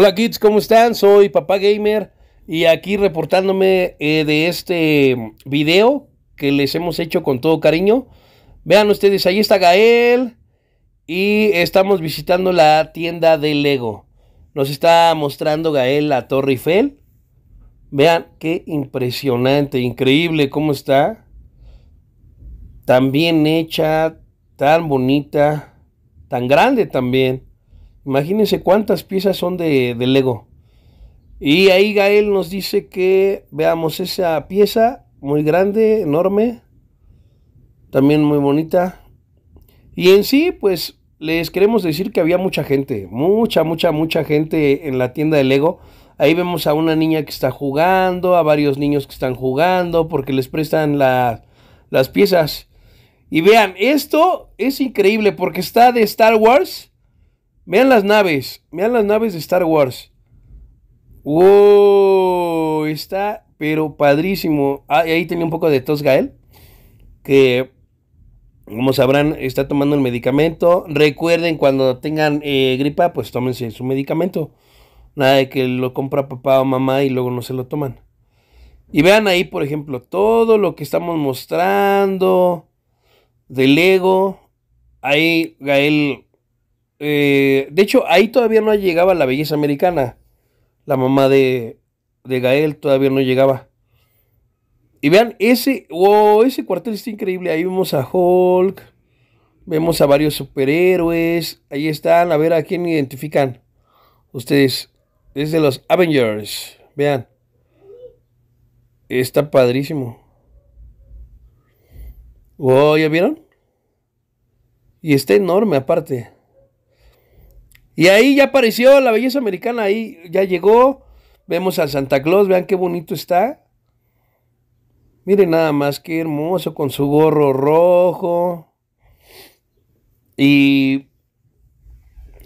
Hola kids, ¿cómo están? Soy Papá Gamer y aquí reportándome eh, de este video que les hemos hecho con todo cariño. Vean ustedes, ahí está Gael y estamos visitando la tienda de Lego. Nos está mostrando Gael la Torre Eiffel. Vean qué impresionante, increíble cómo está. Tan bien hecha, tan bonita, tan grande también. Imagínense cuántas piezas son de, Lego. Y ahí Gael nos dice que veamos esa pieza muy grande, enorme, también muy bonita. Y en sí, pues les queremos decir que había mucha gente, mucha, mucha, mucha gente en la tienda de Lego. Ahí vemos a una niña que está jugando, a varios niños que están jugando porque les prestan las piezas. Y vean, esto es increíble porque está de Star Wars Vean las naves, vean las naves de Star Wars. ¡Wow! Está, pero padrísimo. Ah, ahí tenía un poco de tos Gael, que como sabrán, está tomando el medicamento. Recuerden, cuando tengan eh, gripa, pues tómense su medicamento. Nada de que lo compra papá o mamá y luego no se lo toman. Y vean ahí, por ejemplo, todo lo que estamos mostrando De Lego. Ahí Gael eh, de hecho, ahí todavía no llegaba la belleza americana. La mamá de, de Gael todavía no llegaba. Y vean, ese, ese cuartel está increíble. Ahí vemos a Hulk, vemos a varios superhéroes. Ahí están, a ver a quién identifican ustedes. Es de los Avengers, vean. Está padrísimo. Oh, ¿ya vieron? Y está enorme aparte. Y ahí ya apareció la belleza americana, ahí ya llegó. Vemos a Santa Claus, vean qué bonito está. Miren nada más, qué hermoso con su gorro rojo. Y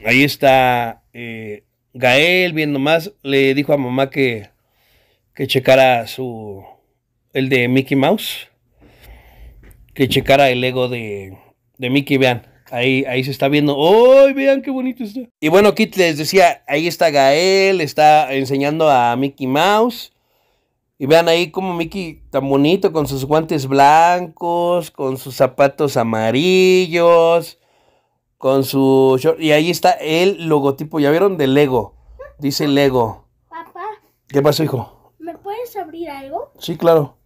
ahí está eh, Gael, viendo más, le dijo a mamá que, que checara su, el de Mickey Mouse, que checara el ego de, de Mickey, vean. Ahí, ahí se está viendo. ¡Ay, vean qué bonito está! Y bueno, Kit les decía, ahí está Gael, está enseñando a Mickey Mouse. Y vean ahí como Mickey tan bonito, con sus guantes blancos, con sus zapatos amarillos, con su Y ahí está el logotipo, ¿ya vieron? De Lego. Dice Lego. Papá. ¿Qué pasó, hijo? ¿Me puedes abrir algo? Sí, claro.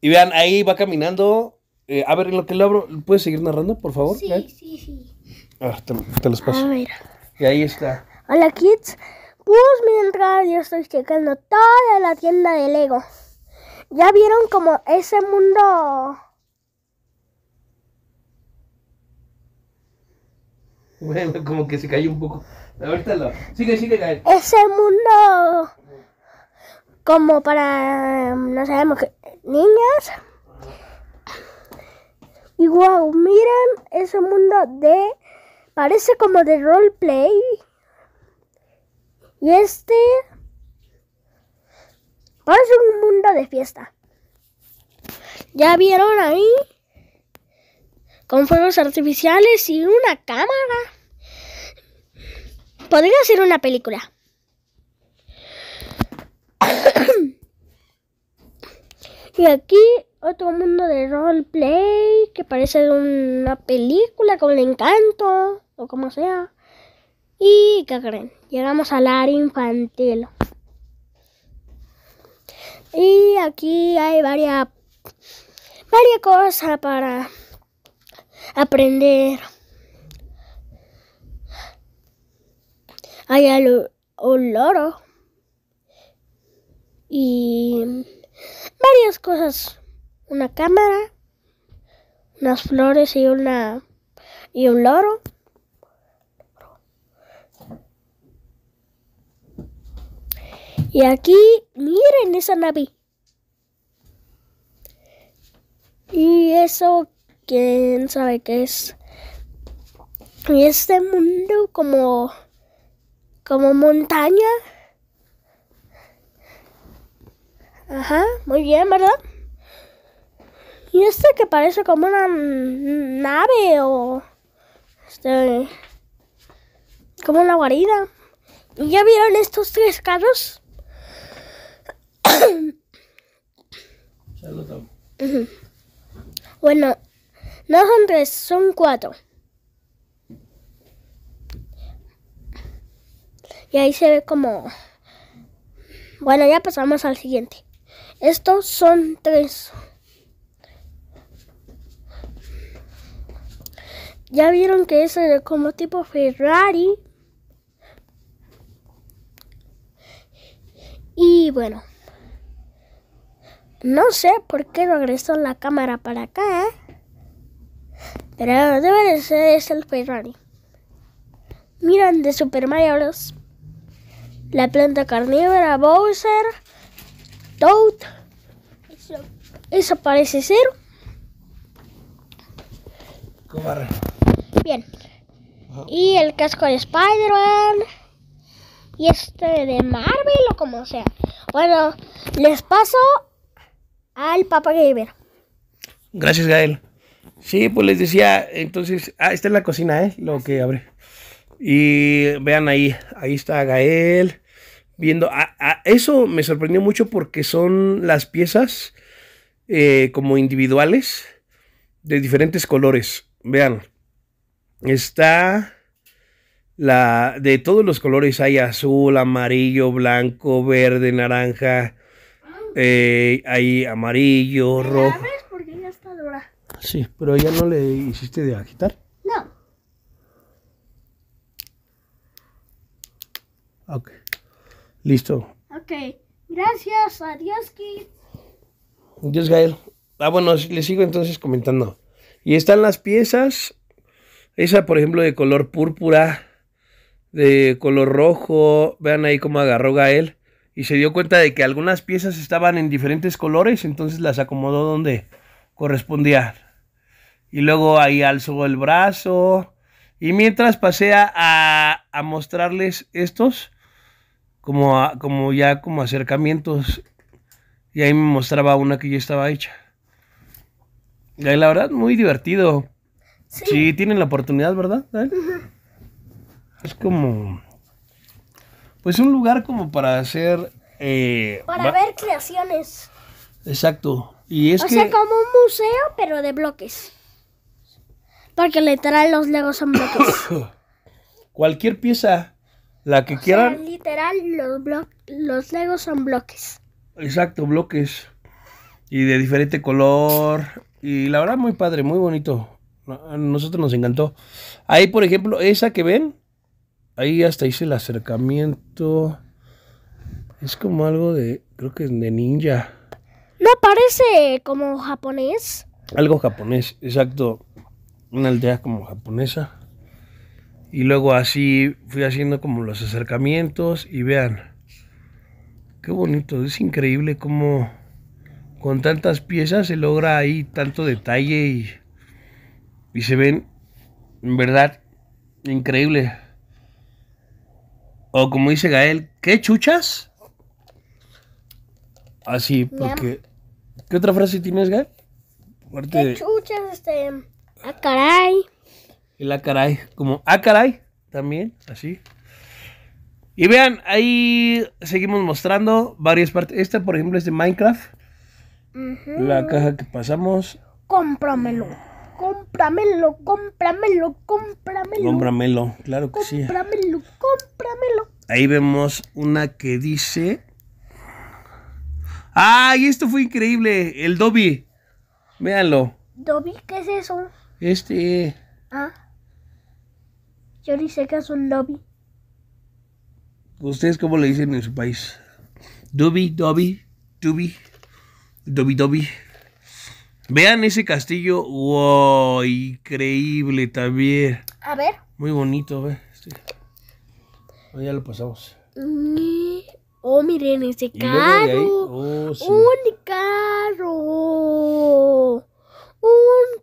Y vean, ahí va caminando eh, a ver, en lo que lo abro, ¿puedes seguir narrando, por favor? Sí, sí, sí. Ah, te, los paso. A ver. Y ahí está. Hola, kids. Pues mientras yo estoy checando toda la tienda de Lego. ¿Ya vieron como ese mundo... Bueno, como que se cayó un poco. Ahorita lo... Sigue, sigue, cae. Ese mundo... Como para... No sabemos qué... Niños y wow, miren ese mundo de... Parece como de roleplay. Y este... Parece un mundo de fiesta. ¿Ya vieron ahí? Con fuegos artificiales y una cámara. Podría ser una película. y aquí otro mundo de roleplay que parece una película con el encanto o como sea. Y que creen, llegamos al área infantil. Y aquí hay varias, varias cosas para aprender. Hay al, un loro y varias cosas una cámara, unas flores y una y un loro. Y aquí, miren esa nave. Y eso, quién sabe qué es. Y este mundo como, como montaña. Ajá, muy bien, ¿verdad? Y este que parece como una nave o... Este... Como una guarida. ¿Y ya vieron estos tres carros? Bueno, no son tres, son cuatro. Y ahí se ve como... Bueno, ya pasamos al siguiente. Estos son tres. Ya vieron que es como tipo Ferrari. Y bueno. No sé por qué regresó la cámara para acá. ¿eh? Pero debe de ser es el Ferrari. Miran de Super Mario Bros. La planta carnívora, Bowser, Toad. Eso, parece ser. Bien. Y el casco de Spider-Man. Y este de Marvel o como sea. Bueno, les paso al Papa Gamer. Gracias, Gael. Sí, pues les decía, entonces, ah, está es la cocina, ¿eh? Lo que abre. Y vean ahí, ahí está Gael viendo. A, ah, ah, eso me sorprendió mucho porque son las piezas eh, como individuales de diferentes colores. Vean, está la de todos los colores hay azul, amarillo, blanco, verde, naranja, eh, hay amarillo, rojo. ya está dura? Sí, pero ya no le hiciste de agitar. No. Ok. Listo. Ok. Gracias. Adiós, dios Adiós, Gael. Ah, bueno, le sigo entonces comentando. Y están las piezas esa, por ejemplo, de color púrpura, de color rojo. Vean ahí cómo agarró Gael. Y se dio cuenta de que algunas piezas estaban en diferentes colores, entonces las acomodó donde correspondía. Y luego ahí alzó el brazo. Y mientras pasé a, a mostrarles estos, como, como ya como acercamientos, y ahí me mostraba una que ya estaba hecha. Y ahí la verdad, muy divertido. Sí. tienen la oportunidad, ¿verdad? Es como. Pues un lugar como para hacer. Eh, para ver creaciones. Exacto. Y es o sea, como un museo, pero de bloques. Porque literal los legos son bloques. Cualquier pieza, la que quieran. literal los, los legos son bloques. Exacto, bloques. Y de diferente color. Y la verdad, muy padre, muy bonito. A nosotros nos encantó. Ahí, por ejemplo, esa que ven, ahí hasta hice el acercamiento. Es como algo de, creo que es de ninja. No parece como japonés. Algo japonés, exacto. Una aldea como japonesa. Y luego así fui haciendo como los acercamientos y vean, qué bonito, es increíble cómo con tantas piezas se logra ahí tanto detalle y y se ven, en verdad, Increíble O como dice Gael, ¿qué chuchas? Así, ah, porque... ¿Qué otra frase tienes, Gael? Parte ¿Qué chuchas? Este... Ah, caray. El acaray, ah, caray. Como, a caray. También, así. Y vean, ahí seguimos mostrando varias partes. Esta, por ejemplo, es de Minecraft. La caja que pasamos. Cómpramelo cómpramelo, cómpramelo, cómpramelo. Cómpramelo, claro que sí. Cómpramelo, cómpramelo. Ahí vemos una que dice. ¡Ay, esto fue increíble! El Dobby. Véanlo. ¿Dobby? ¿Qué es eso? Este. Ah. Yo ni sé qué es un Dobby. ¿Ustedes cómo le dicen en su país? Dobby, Dobby, Dobby, Dobby, Dobby. Vean ese castillo. ¡Wow! Increíble también. A ver. Muy bonito, ¿ve? Este. ya lo pasamos. Mm, oh, miren ese carro. Oh, Un carro. Un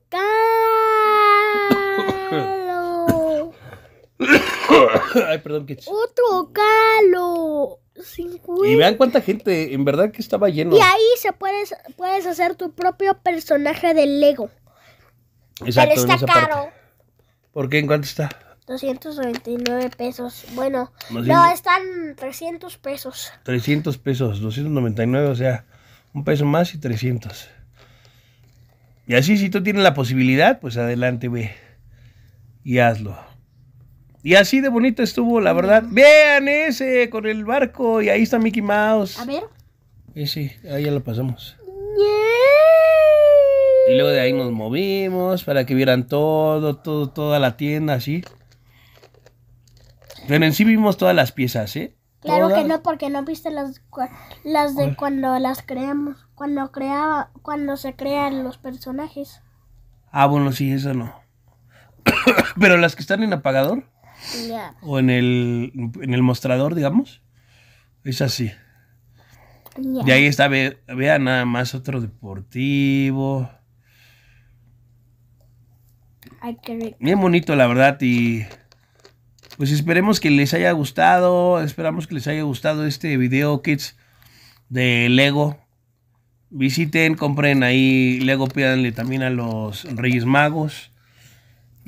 carro. Ay, perdón, Kitsch. Otro calo. Y vean cuánta gente, en verdad que estaba lleno. Y ahí se puedes, puedes hacer tu propio personaje de Lego. Exacto, Pero está caro. ¿Por qué? ¿En cuánto está? 299 pesos. Bueno, no, están 300 pesos. 300 pesos, 299, o sea, un peso más y 300. Y así, si tú tienes la posibilidad, pues adelante, ve. Y hazlo. Y así de bonito estuvo, la verdad. Vean ese con el barco y ahí está Mickey Mouse. A ver. sí sí, ahí ya lo pasamos. Y luego de ahí nos movimos para que vieran todo, todo, toda la tienda así. Pero en sí vimos todas las piezas, ¿eh? Claro que no, porque no viste las, las de cuando las creamos, cuando creaba, cuando se crean los personajes. Ah, bueno, sí, eso no. Pero las que están en apagador. O en el, mostrador, digamos. Es así. Y ahí está, vea nada más otro deportivo. Bien bonito, la verdad. Y pues esperemos que les haya gustado. Esperamos que les haya gustado este video, kids, de Lego. Visiten, compren ahí Lego, pídanle también a los Reyes Magos.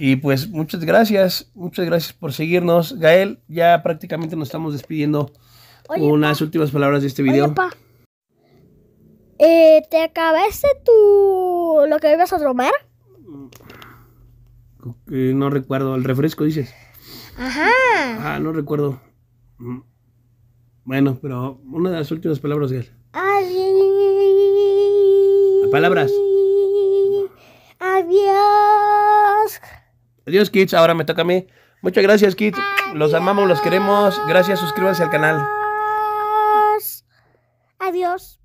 Y pues muchas gracias, muchas gracias por seguirnos. Gael, ya prácticamente nos estamos despidiendo. Unas últimas palabras de este video. Eh, ¿Te acabaste tú lo que ibas a tomar? Mm, eh, no recuerdo, el refresco dices. Ajá. Ah, no recuerdo. Mm. Bueno, pero una de las últimas palabras, Gael. Adiós. Palabras. Adiós. Adiós, kids. Ahora me toca a mí. Muchas gracias, kids. Los amamos, los queremos. Gracias, suscríbanse al canal. Adiós.